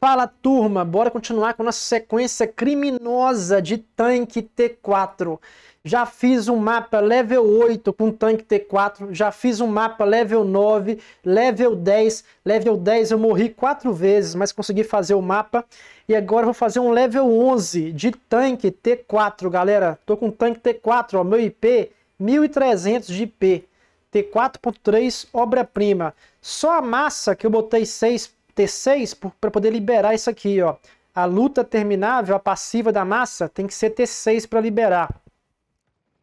Fala turma, bora continuar com nossa sequência criminosa de tanque T4. Já fiz um mapa level 8 com tanque T4, já fiz um mapa level 9, level 10. Level 10 eu morri 4 vezes, mas consegui fazer o mapa. E agora vou fazer um level 11 de tanque T4, galera. Tô com tanque T4, ó, meu IP 1300 de IP. T4.3, obra-prima. Só a massa que eu botei 6 T6 para poder liberar isso aqui, ó. A luta terminável, a passiva da massa, tem que ser T6 para liberar.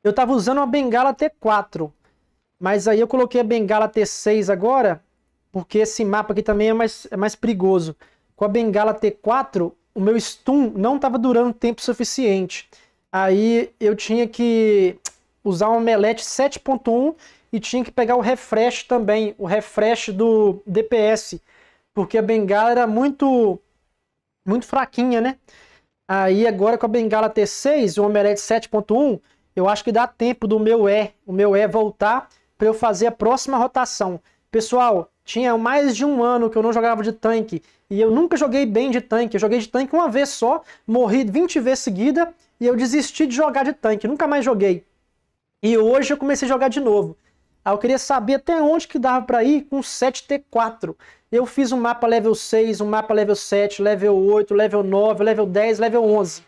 Eu estava usando uma bengala T4, mas aí eu coloquei a bengala T6 agora, porque esse mapa aqui também é mais, é mais perigoso. Com a bengala T4, o meu stun não estava durando tempo suficiente. Aí eu tinha que usar um omelete 7.1 e tinha que pegar o refresh também, o refresh do DPS porque a bengala era muito, muito fraquinha, né? Aí agora com a bengala T6, e o omelete 7.1, eu acho que dá tempo do meu E, o meu E voltar para eu fazer a próxima rotação. Pessoal, tinha mais de um ano que eu não jogava de tanque e eu nunca joguei bem de tanque. Eu joguei de tanque uma vez só, morri 20 vezes seguida e eu desisti de jogar de tanque, nunca mais joguei. E hoje eu comecei a jogar de novo. Aí eu queria saber até onde que dava para ir com 7T4. Eu fiz um mapa level 6, um mapa level 7, level 8, level 9, level 10, level 11.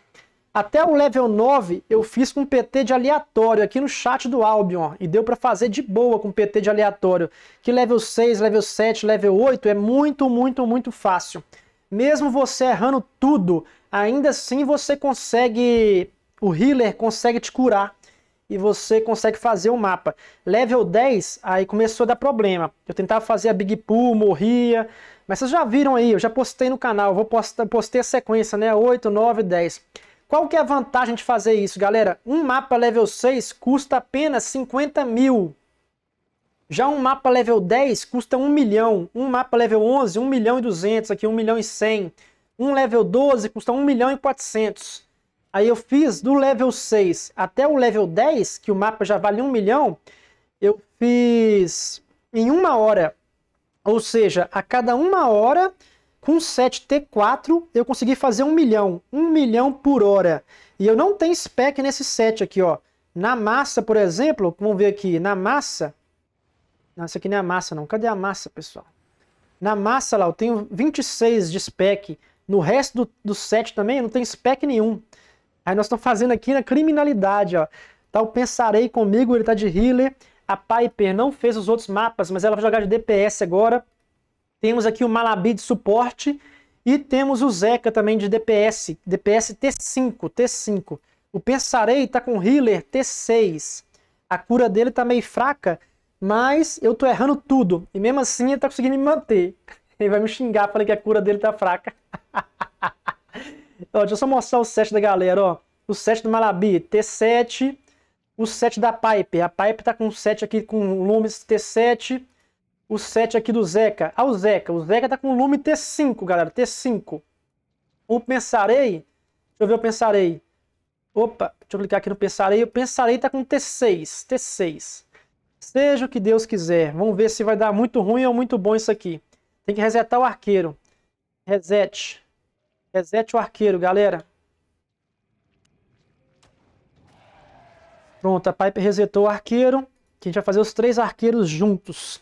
Até o level 9 eu fiz com PT de aleatório aqui no chat do Albion. E deu para fazer de boa com PT de aleatório. Que level 6, level 7, level 8 é muito, muito, muito fácil. Mesmo você errando tudo, ainda assim você consegue... O healer consegue te curar e você consegue fazer o um mapa. Level 10, aí começou a dar problema. Eu tentava fazer a Big Pool, morria. Mas vocês já viram aí, eu já postei no canal, vou postar, postei a sequência, né? 8, 9, 10. Qual que é a vantagem de fazer isso, galera? Um mapa level 6 custa apenas 50 mil. Já um mapa level 10 custa 1 milhão. Um mapa level 11, 1 milhão e 200. Aqui 1 milhão e 100. Um level 12 custa 1 milhão e 400. Aí eu fiz do level 6 até o level 10, que o mapa já vale um milhão, eu fiz em uma hora. Ou seja, a cada uma hora, com 7 T4, eu consegui fazer um milhão. Um milhão por hora. E eu não tenho spec nesse set aqui, ó. Na massa, por exemplo, vamos ver aqui, na massa... Não, aqui não é a massa não. Cadê a massa, pessoal? Na massa lá, eu tenho 26 de spec. No resto do, do set também, eu não tenho spec nenhum. Aí nós estamos fazendo aqui na criminalidade, ó. Tá, o Pensarei comigo, ele tá de healer. A Piper não fez os outros mapas, mas ela vai jogar de DPS agora. Temos aqui o Malabi de suporte. E temos o Zeca também de DPS, DPS T5, T5. O Pensarei tá com healer T6. A cura dele tá meio fraca, mas eu tô errando tudo. E mesmo assim ele tá conseguindo me manter. Ele vai me xingar, falando que a cura dele tá fraca. Ó, deixa eu só mostrar o set da galera, ó. O set do Malabi, T7. O set da Pipe. A Pipe tá com o set aqui com Lumes T7. O set aqui do Zeca. Ah, o Zeca. O Zeca tá com Lume T5, galera. T5. O Pensarei. Deixa eu ver o Pensarei. Opa, deixa eu clicar aqui no Pensarei. O Pensarei tá com T6. T6. Seja o que Deus quiser. Vamos ver se vai dar muito ruim ou muito bom isso aqui. Tem que resetar o arqueiro. Reset. Resete o arqueiro, galera. Pronto, a Piper resetou o arqueiro. Que a gente vai fazer os três arqueiros juntos.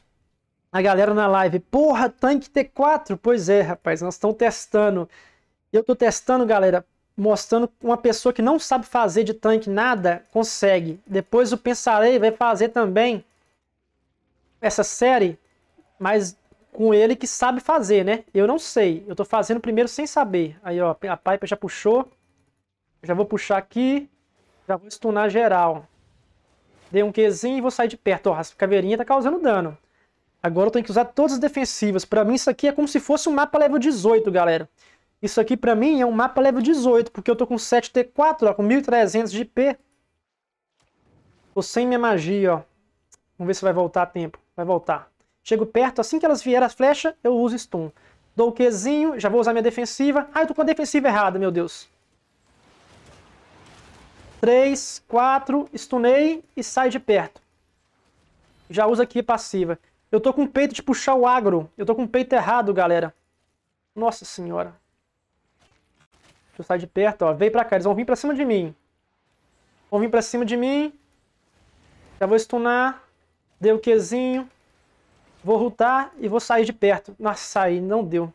A galera na live. Porra, tanque T4. Pois é, rapaz. Nós estamos testando. Eu estou testando, galera. Mostrando uma pessoa que não sabe fazer de tanque nada, consegue. Depois o Pensarei vai fazer também essa série. Mas com ele que sabe fazer, né? Eu não sei, eu tô fazendo primeiro sem saber. Aí, ó, a pipe já puxou. Já vou puxar aqui. Já vou stunar geral. Dei um Qzinho e vou sair de perto. Ó, a caveirinha tá causando dano. Agora eu tenho que usar todas as defensivas. Pra mim isso aqui é como se fosse um mapa level 18, galera. Isso aqui pra mim é um mapa level 18, porque eu tô com 7T4, ó, com 1300 de IP. Tô sem minha magia, ó. Vamos ver se vai voltar a tempo. Vai voltar. Chego perto, assim que elas vierem as flechas eu uso stun. Dou o Qzinho, já vou usar minha defensiva. Ah, eu tô com a defensiva errada, meu Deus. 3, 4, stunei e sai de perto. Já usa aqui passiva. Eu tô com o peito de puxar o agro. Eu tô com o peito errado, galera. Nossa senhora. Deixa eu sair de perto, ó. Vem pra cá, eles vão vir pra cima de mim. Vão vir pra cima de mim. Já vou stunar. Dei o Qzinho. Vou rutar e vou sair de perto. Nossa, aí não deu.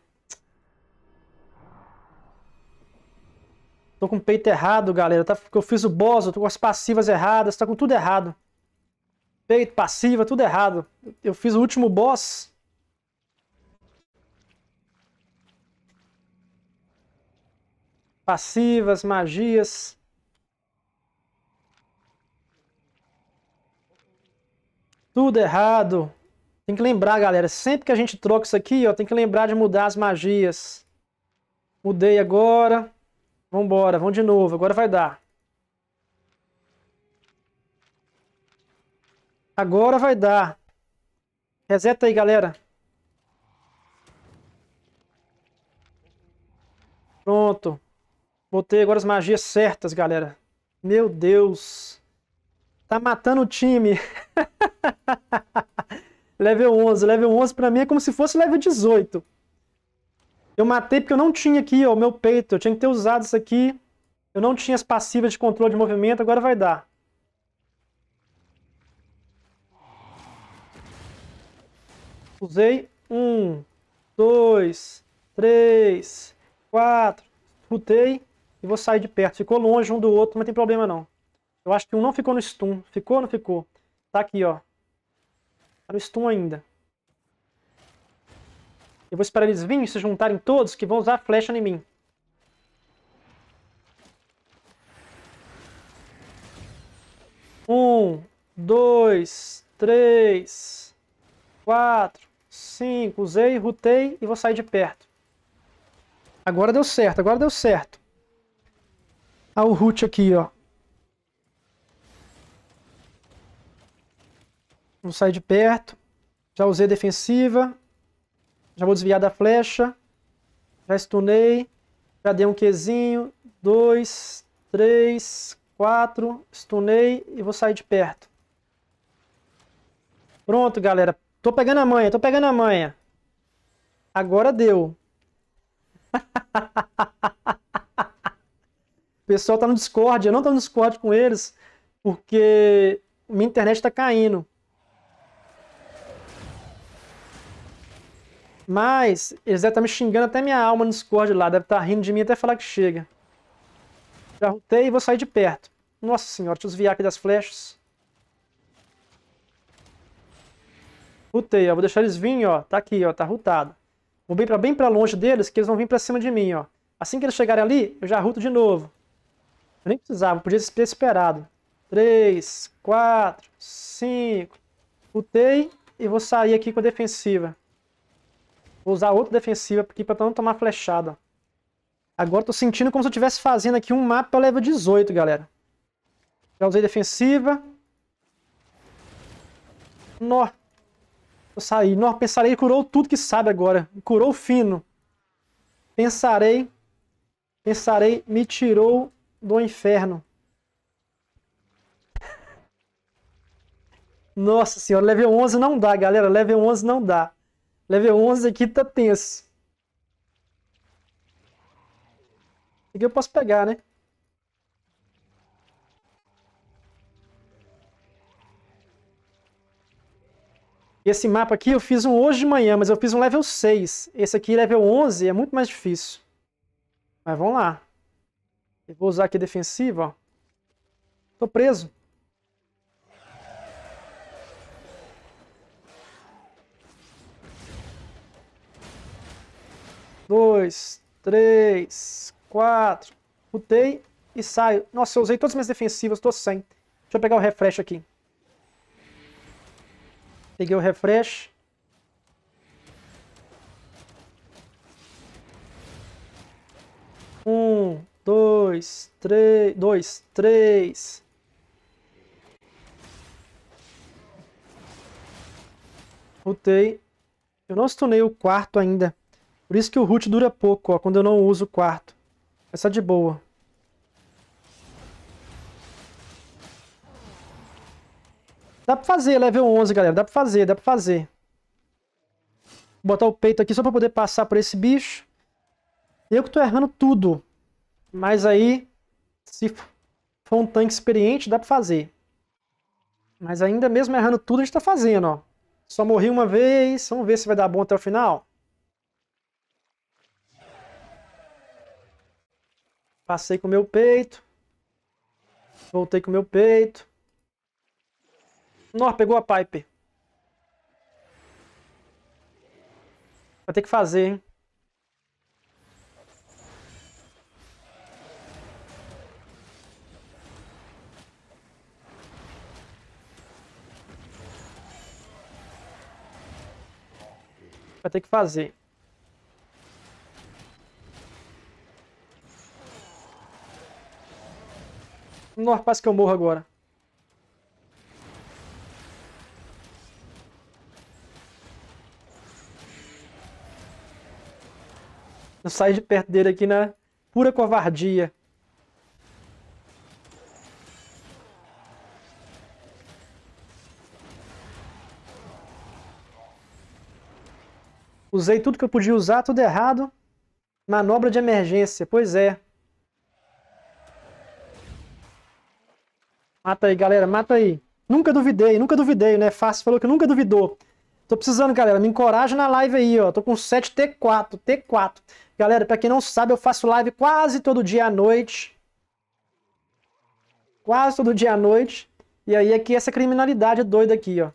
Tô com o peito errado, galera. Tá, porque eu fiz o boss, eu tô com as passivas erradas, tá com tudo errado. Peito, passiva, tudo errado. Eu fiz o último boss. Passivas, magias. Tudo errado. Tem que lembrar, galera, sempre que a gente troca isso aqui, ó, tem que lembrar de mudar as magias. Mudei agora. Vambora, vamos de novo. Agora vai dar. Agora vai dar. Reseta aí, galera. Pronto. Botei agora as magias certas, galera. Meu Deus. Tá matando o time. level 11. Level 11 pra mim é como se fosse level 18. Eu matei porque eu não tinha aqui o meu peito, eu tinha que ter usado isso aqui. Eu não tinha as passivas de controle de movimento, agora vai dar. Usei. Um, dois, três, quatro. Lutei e vou sair de perto. Ficou longe um do outro, não tem problema não. Eu acho que um não ficou no stun. Ficou ou não ficou? Tá aqui, ó. Não estou ainda. Eu vou esperar eles virem se juntarem todos que vão usar a flecha em mim. Um, dois, três, quatro, cinco. Usei, rutei e vou sair de perto. Agora deu certo, agora deu certo. Ah, o root aqui, ó. Vou sair de perto. Já usei defensiva. Já vou desviar da flecha. Já stunei. Já dei um Qzinho. Dois, três, quatro. Stunei e vou sair de perto. Pronto, galera. Tô pegando a manha, tô pegando a manha. Agora deu. o pessoal tá no Discord. Eu não tô no Discord com eles porque minha internet tá caindo. Mas eles devem estar tá me xingando até minha alma no Discord lá, deve estar tá rindo de mim até falar que chega. Já rutei e vou sair de perto. Nossa senhora, deixa eu desviar aqui das flechas. Rutei, ó. Vou deixar eles virem, ó. Tá aqui, ó. Tá rutado. Vou bem pra, bem pra longe deles, que eles vão vir pra cima de mim, ó. Assim que eles chegarem ali, eu já ruto de novo. Eu nem precisava, podia ter esperado. 3, 4, 5. Rutei e vou sair aqui com a defensiva. Vou usar outra defensiva aqui pra não tomar flechada. Agora tô sentindo como se eu estivesse fazendo aqui um mapa level 18, galera. Já usei defensiva. Nó. Eu saí. Nó, pensarei curou tudo que sabe agora. Curou fino. Pensarei. Pensarei me tirou do inferno. Nossa senhora, level 11 não dá, galera. Level 11 não dá. Level 11 aqui tá tenso. Aqui eu posso pegar, né? esse mapa aqui eu fiz um hoje de manhã, mas eu fiz um level 6. Esse aqui, level 11, é muito mais difícil. Mas vamos lá. Eu vou usar aqui defensiva, ó. Tô preso. dois, três, quatro. Mutei e saio. Nossa, eu usei todas as minhas defensivas, tô sem. Deixa eu pegar o refresh aqui. Peguei o refresh. Um, dois, três, dois, três. Lutei. Eu não stunei o quarto ainda. Por isso que o root dura pouco, ó, quando eu não uso o quarto. Essa é de boa. Dá pra fazer, level 11, galera. Dá pra fazer, dá pra fazer. Vou botar o peito aqui só pra poder passar por esse bicho. Eu que tô errando tudo. Mas aí, se for um tanque experiente, dá pra fazer. Mas ainda mesmo errando tudo, a gente tá fazendo, ó. Só morri uma vez, vamos ver se vai dar bom até o final. Passei com o meu peito. Voltei com o meu peito. Nossa, pegou a pipe. Vai ter que fazer, hein? Vai ter que fazer. Nossa, quase que eu morro agora. Eu saí de perto dele aqui na pura covardia. Usei tudo que eu podia usar, tudo errado. Manobra de emergência, pois é. Mata aí, galera, mata aí. Nunca duvidei, nunca duvidei, né? Fácil falou que nunca duvidou. Tô precisando, galera, me encoraja na live aí, ó. Tô com 7T4, T4. Galera, pra quem não sabe, eu faço live quase todo dia à noite. Quase todo dia à noite. E aí aqui essa criminalidade doida aqui, ó.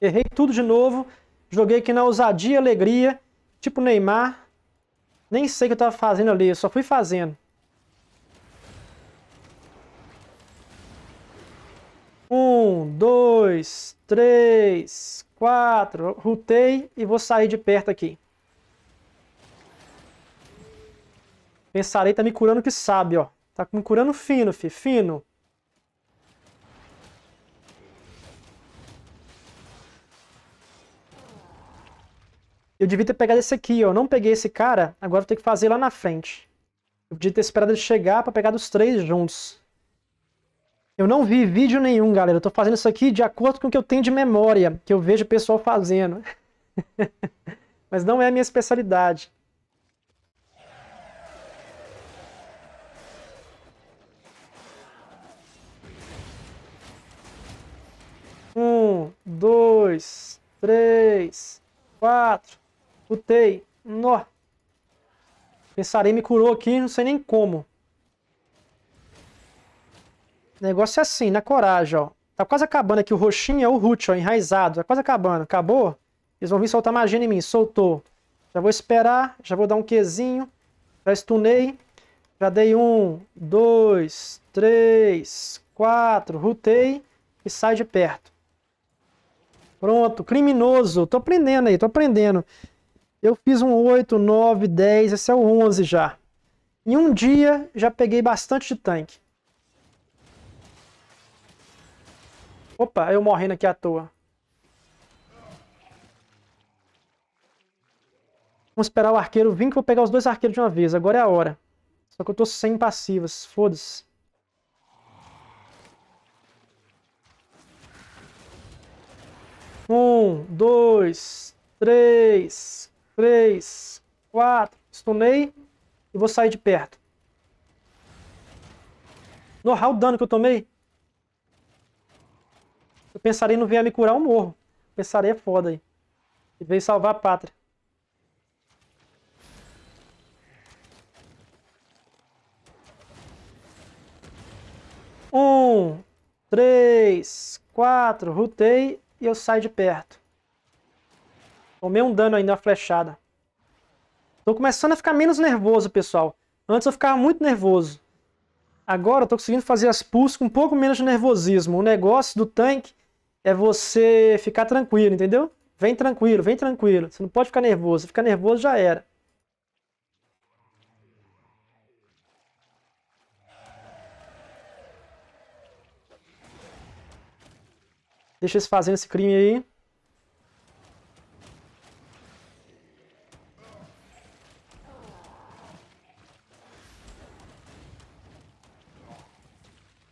Errei tudo de novo. Joguei aqui na ousadia e alegria, tipo Neymar. Nem sei o que eu tava fazendo ali, eu só fui fazendo. Um, dois, três, quatro. Rutei e vou sair de perto aqui. Pensarei tá me curando que sabe, ó. Tá me curando fino, fi, fino. eu devia ter pegado esse aqui, ó. Eu não peguei esse cara, agora vou ter que fazer lá na frente. Eu podia ter esperado ele chegar para pegar dos três juntos. Eu não vi vídeo nenhum, galera. Eu tô fazendo isso aqui de acordo com o que eu tenho de memória, que eu vejo o pessoal fazendo. Mas não é a minha especialidade. Um, dois, três, quatro, Lutei. Nó. Pensarei me curou aqui, não sei nem como. negócio é assim, na né? coragem, ó. Tá quase acabando aqui o roxinho, é o root, ó, enraizado. Tá quase acabando. Acabou? Eles vão vir soltar magia em mim. Soltou. Já vou esperar, já vou dar um Qzinho. Já stunei. Já dei um, dois, três, quatro. Rutei e sai de perto. Pronto, criminoso. Tô aprendendo aí, tô aprendendo. Eu fiz um 8, 9, 10, esse é o 11 já. Em um dia, já peguei bastante de tanque. Opa, eu morrendo aqui à toa. Vamos esperar o arqueiro vir que eu vou pegar os dois arqueiros de uma vez. Agora é a hora. Só que eu tô sem passivas. Foda-se. Um, dois, três, 3, 4. Stunei e vou sair de perto. No o dano que eu tomei. Eu pensarei não vier me curar, eu morro. Pensarei é foda aí. E veio salvar a pátria. Um, três, quatro, rutei e eu saio de perto. Tomei um dano ainda, uma flechada. Tô começando a ficar menos nervoso, pessoal. Antes eu ficava muito nervoso. Agora eu tô conseguindo fazer as pulls com um pouco menos de nervosismo. O negócio do tanque é você ficar tranquilo, entendeu? Vem tranquilo, vem tranquilo. Você não pode ficar nervoso. Ficar nervoso já era. Deixa eles fazendo esse crime aí.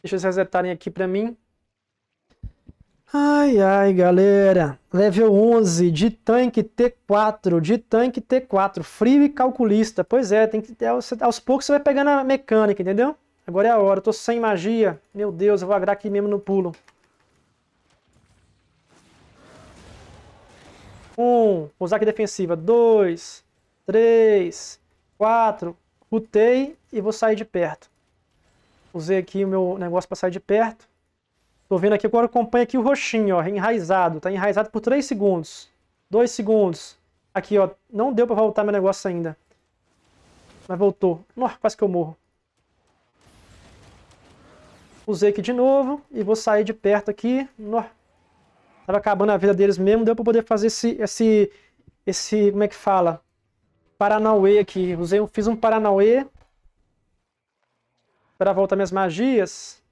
Deixa eles resetarem aqui pra mim. Ai, ai, galera. Level 11 de tanque T4, de tanque T4, frio e calculista. Pois é, tem que aos, aos poucos você vai pegando a mecânica, entendeu? Agora é a hora, eu tô sem magia. Meu Deus, eu vou agrar aqui mesmo no pulo. Um, vou usar aqui defensiva. Dois, três, quatro. Rutei e vou sair de perto. Usei aqui o meu negócio para sair de perto. Tô vendo aqui agora, acompanha aqui o roxinho, ó, enraizado. Tá enraizado por 3 segundos. 2 segundos. Aqui, ó, não deu para voltar meu negócio ainda. Mas voltou. Nossa, quase que eu morro. Usei aqui de novo e vou sair de perto aqui. estava Tava acabando a vida deles mesmo, deu para poder fazer esse, esse, esse, como é que fala? Paranauê aqui. Usei, fiz um Paranauê para voltar minhas magias.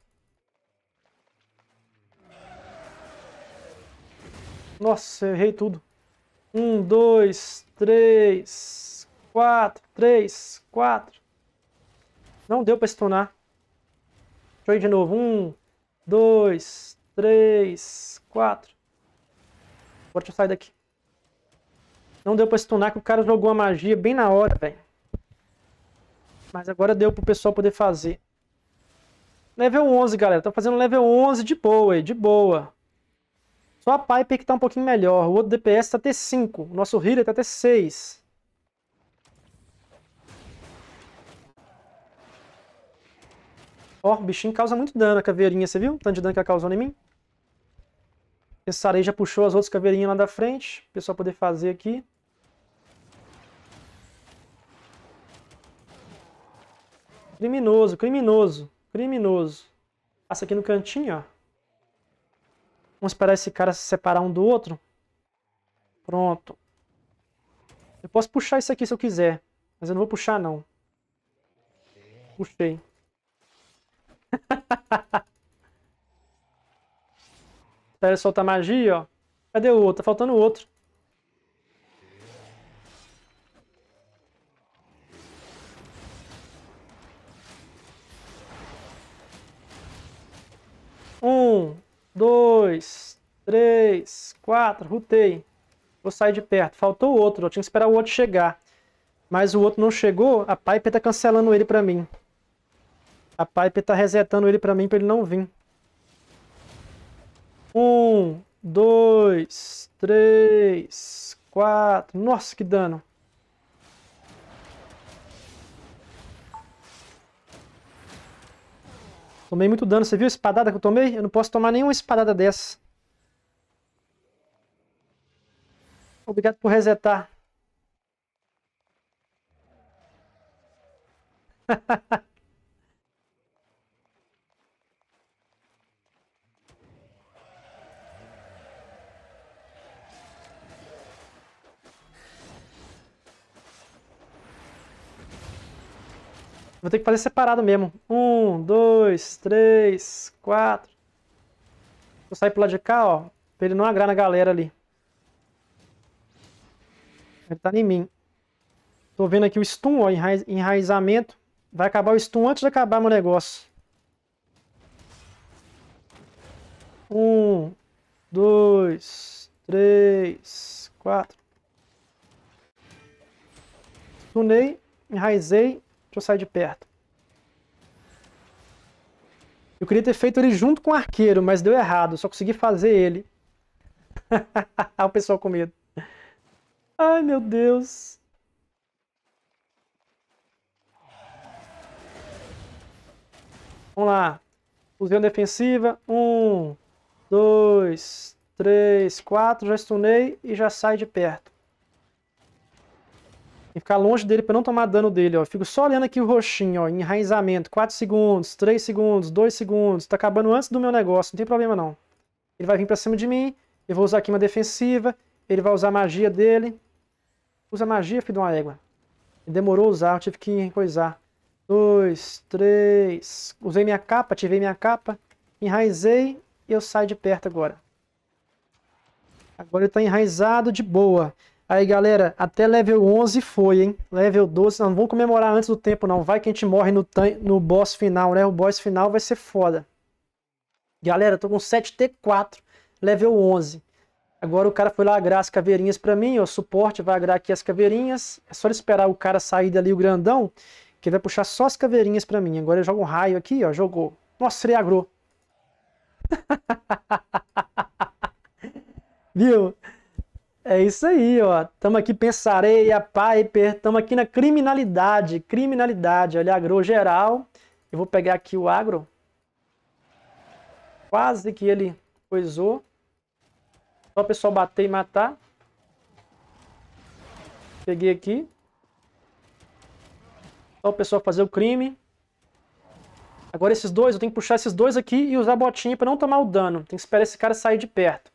Nossa, errei tudo. Um, dois, três, quatro, três, quatro. Não deu para stunar. Deixa eu ir de novo. Um, dois, três, quatro. Agora deixa eu sair daqui. Não deu para stunar que o cara jogou a magia bem na hora, velho. Mas agora deu para o pessoal poder fazer. Level 11, galera. Tô fazendo level 11 de boa, de boa. Só a Pipe que tá um pouquinho melhor. O outro DPS tá até 5. O nosso healer tá até 6. Ó, o bichinho causa muito dano a caveirinha, você viu? O tanto de dano que ela causou em mim. Esse Sarei já puxou as outras caveirinhas lá da frente. O pessoal poder fazer aqui. Criminoso, criminoso. Criminoso. Passa aqui no cantinho, ó. Vamos esperar esse cara se separar um do outro. Pronto. Eu posso puxar isso aqui se eu quiser. Mas eu não vou puxar, não. Puxei. Espera soltar magia, ó. Cadê o outro? Tá faltando outro. dois, três, quatro, rutei. Vou sair de perto. Faltou o outro, eu tinha que esperar o outro chegar. Mas o outro não chegou, a Piper tá cancelando ele pra mim. A Piper tá resetando ele pra mim pra ele não vir. Um, dois, três, quatro. Nossa, que dano. Tomei muito dano. Você viu a espadada que eu tomei? Eu não posso tomar nenhuma espadada dessa. Obrigado por resetar. Vou ter que fazer separado mesmo. Um, dois, três, quatro. Vou sair pro lado de cá, ó. Pra ele não agrar na galera ali. Ele tá em mim. Tô vendo aqui o stun, ó. Enraiz, enraizamento. Vai acabar o stun antes de acabar meu negócio. Um, dois, três, quatro. Stunei, enraizei eu sair de perto. Eu queria ter feito ele junto com o arqueiro, mas deu errado. Só consegui fazer ele. o pessoal com medo. Ai, meu Deus. Vamos lá. Fusão defensiva. Um, dois, três, quatro. Já stunei e já sai de perto e ficar longe dele para não tomar dano dele, ó. Fico só olhando aqui o roxinho, ó, enraizamento, 4 segundos, 3 segundos, 2 segundos, tá acabando antes do meu negócio, não tem problema não. Ele vai vir para cima de mim, eu vou usar aqui uma defensiva, ele vai usar a magia dele. Usa magia, filho de uma égua. Ele demorou a usar, eu tive que coisar. 2, 3, usei minha capa, ativei minha capa, enraizei e eu saio de perto agora. Agora ele tá enraizado de boa. Aí, galera, até level 11 foi, hein? Level 12, não, não vou comemorar antes do tempo, não. Vai que a gente morre no, no boss final, né? O boss final vai ser foda. Galera, tô com 7T4, level 11. Agora o cara foi lá agrar as caveirinhas pra mim, ó, suporte, vai agrar aqui as caveirinhas. É só esperar o cara sair dali, o grandão, que vai puxar só as caveirinhas pra mim. Agora eu jogo um raio aqui, ó, jogou. Nossa, ele agrou. Viu? É isso aí, ó. Tamo aqui Pensareia, Piper, Tamo aqui na criminalidade, criminalidade, olha, agro geral. Eu vou pegar aqui o agro. Quase que ele coisou. Só o pessoal bater e matar. Peguei aqui. Só o pessoal fazer o crime. Agora esses dois, eu tenho que puxar esses dois aqui e usar botinha para não tomar o dano. Tem que esperar esse cara sair de perto.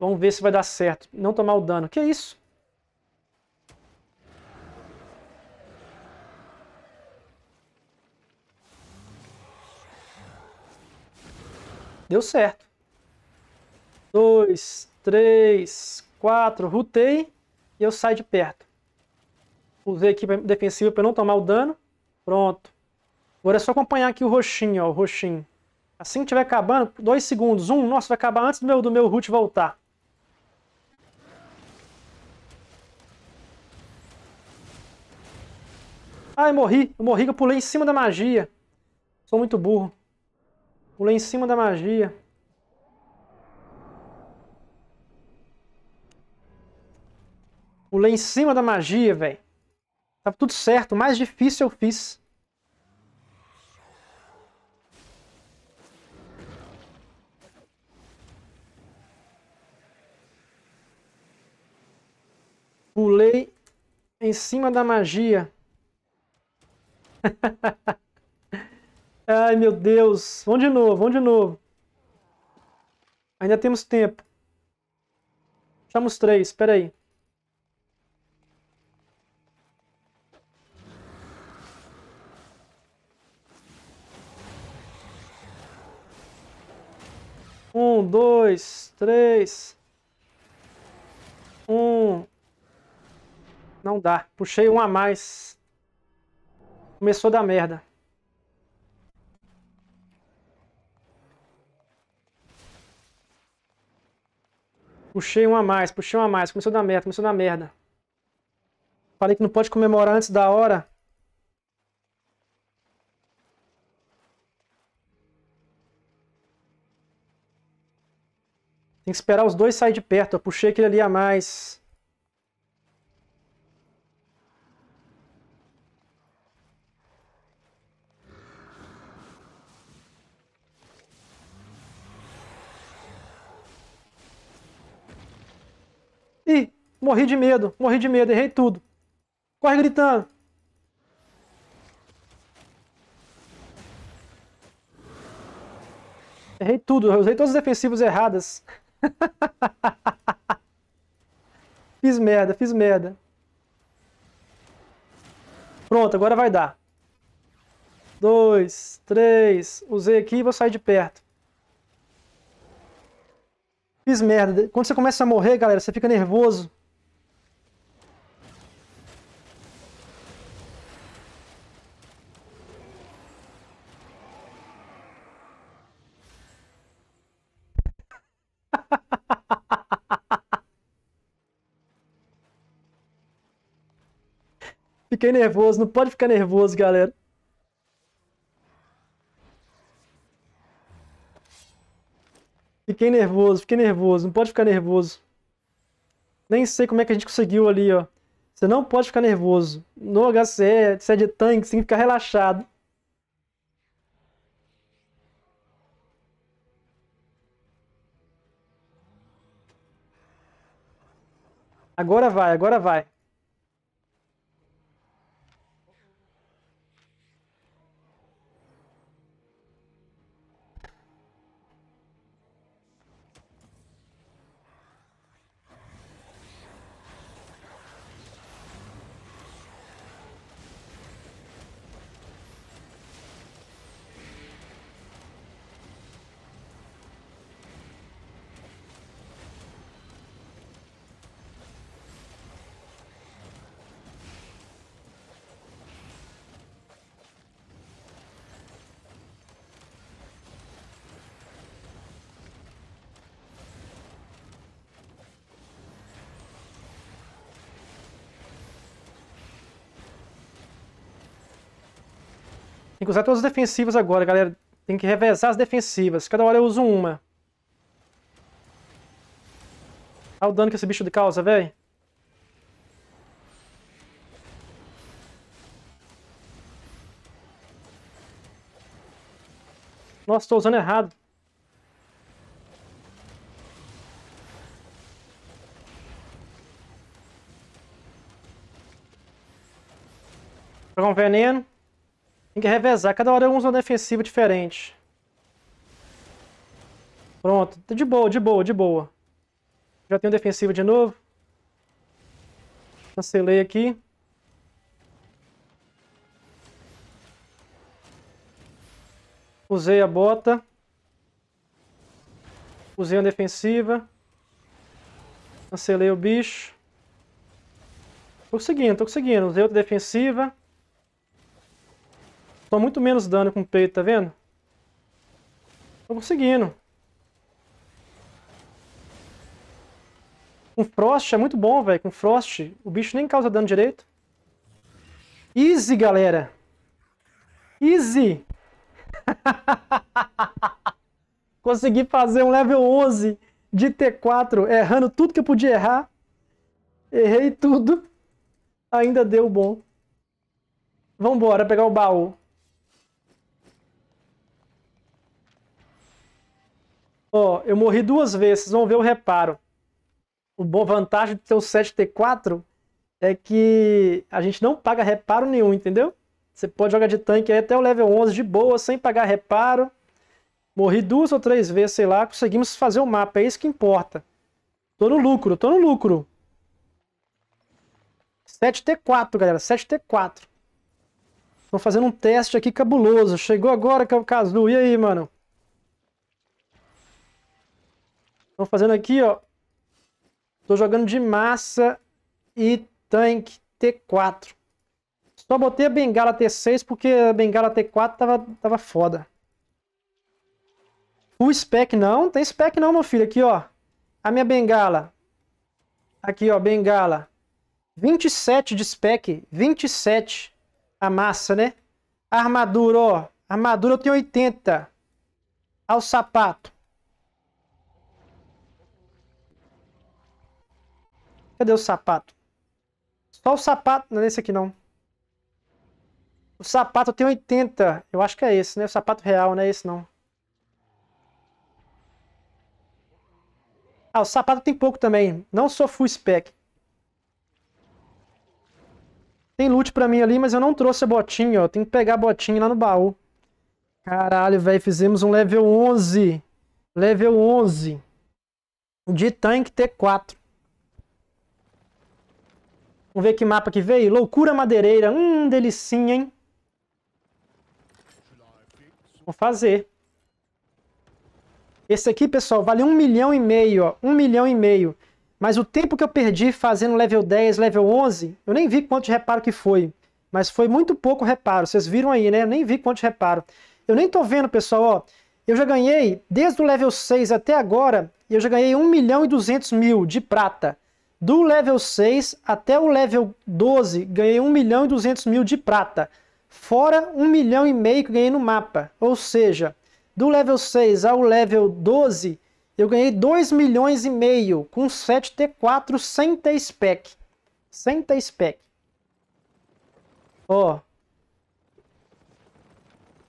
Vamos ver se vai dar certo. Não tomar o dano. Que isso? Deu certo. Dois, três, quatro. Rutei e eu saio de perto. Usei aqui defensiva para não tomar o dano. Pronto. Agora é só acompanhar aqui o roxinho, ó, o roxinho. Assim que tiver acabando, dois segundos. Um, nossa, vai acabar antes do meu, do meu root voltar. Ah, eu morri. Eu morri que eu pulei em cima da magia. Sou muito burro. Pulei em cima da magia. Pulei em cima da magia, velho. Tava tudo certo. O mais difícil eu fiz. Pulei em cima da magia. Ai, meu Deus. Vamos de novo, vamos de novo. Ainda temos tempo. Chamos três, espera aí. Um, dois, três. Um. Não dá. Puxei um a mais. Começou a dar merda. Puxei uma a mais, puxei uma a mais. Começou a dar merda, começou a dar merda. Falei que não pode comemorar antes da hora. Tem que esperar os dois sair de perto. Eu puxei aquele ali a mais. Ih, morri de medo, morri de medo, errei tudo. Corre gritando. Errei tudo, eu usei todos os defensivos erradas. fiz merda, fiz merda. Pronto, agora vai dar. Dois, três, usei aqui e vou sair de perto. Fiz merda. Quando você começa a morrer, galera, você fica nervoso. Fiquei nervoso, não pode ficar nervoso, galera. Fiquei nervoso, fiquei nervoso, não pode ficar nervoso. Nem sei como é que a gente conseguiu ali, ó. Você não pode ficar nervoso. No HCE, se é de tanque, você tem que ficar relaxado. Agora vai, agora vai. Tem que usar todas as defensivas agora, galera. Tem que revezar as defensivas. Cada hora eu uso uma. Olha o dano que esse bicho de causa, velho. Nossa, tô usando errado. Vou pegar um veneno. Tem que revezar. Cada hora eu uso uma defensiva diferente. Pronto. De boa, de boa, de boa. Já tenho defensiva de novo. Cancelei aqui. Usei a bota. Usei a defensiva. Cancelei o bicho. Tô conseguindo, tô conseguindo. Usei outra defensiva. Toma muito menos dano com o peito, tá vendo? Tô conseguindo. Com Frost é muito bom, velho. Com Frost, o bicho nem causa dano direito. Easy, galera. Easy. Consegui fazer um level 11 de T4, errando tudo que eu podia errar. Errei tudo. Ainda deu bom. Vambora pegar o baú. Ó, eu morri duas vezes, vamos ver o reparo. O bom vantagem de ter o 7T4 é que a gente não paga reparo nenhum, entendeu? Você pode jogar de tanque até o level 11 de boa, sem pagar reparo. Morri duas ou três vezes, sei lá, conseguimos fazer o um mapa, é isso que importa. Tô no lucro, tô no lucro. 7T4, galera, 7T4. Tô fazendo um teste aqui cabuloso. Chegou agora, que é o Cazu. E aí, mano? Estou fazendo aqui, ó. Estou jogando de massa e tanque T4. Só botei a bengala T6 porque a bengala T4 tava, tava foda. O spec não, não tem spec não, meu filho. Aqui, ó. A minha bengala. Aqui, ó, bengala. 27 de spec, 27 a massa, né? Armadura, ó. Armadura eu tenho 80. Ao sapato. Cadê o sapato? Só o sapato. Não é esse aqui, não. O sapato tem 80. Eu acho que é esse, né? O sapato real, não é esse, não. Ah, o sapato tem pouco também. Não sou full spec. Tem loot pra mim ali, mas eu não trouxe a botinha, ó. Tem que pegar a botinha lá no baú. Caralho, velho. Fizemos um level 11. Level 11. De tanque T4. Vamos ver que mapa que veio. Loucura madeireira. Hum, delicinha, hein? Vou fazer. Esse aqui, pessoal, vale um milhão e meio, ó. Um milhão e meio. Mas o tempo que eu perdi fazendo level 10, level 11, eu nem vi quanto de reparo que foi. Mas foi muito pouco reparo. Vocês viram aí, né? Eu nem vi quanto de reparo. Eu nem tô vendo, pessoal, ó. Eu já ganhei, desde o level 6 até agora, eu já ganhei 1 milhão e 200 mil de prata. Do level 6 até o level 12, ganhei 1 milhão e 200 mil de prata. Fora 1 milhão e meio que ganhei no mapa. Ou seja, do level 6 ao level 12, eu ganhei 2 milhões e meio com 7T4 sem ter spec. Sem ter spec. Ó. Oh.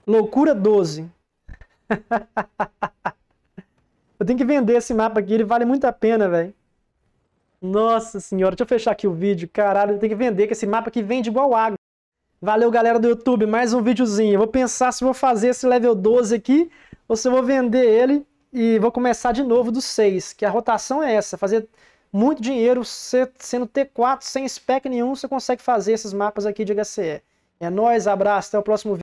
Loucura 12. eu tenho que vender esse mapa aqui, ele vale muito a pena, velho. Nossa senhora, deixa eu fechar aqui o vídeo. Caralho, tem que vender, que esse mapa aqui vende igual água. Valeu, galera do YouTube, mais um videozinho. Eu vou pensar se vou fazer esse level 12 aqui ou se eu vou vender ele e vou começar de novo do 6, que a rotação é essa, fazer muito dinheiro sendo T4, sem spec nenhum, você consegue fazer esses mapas aqui de HCE. É nóis, abraço, até o próximo vídeo.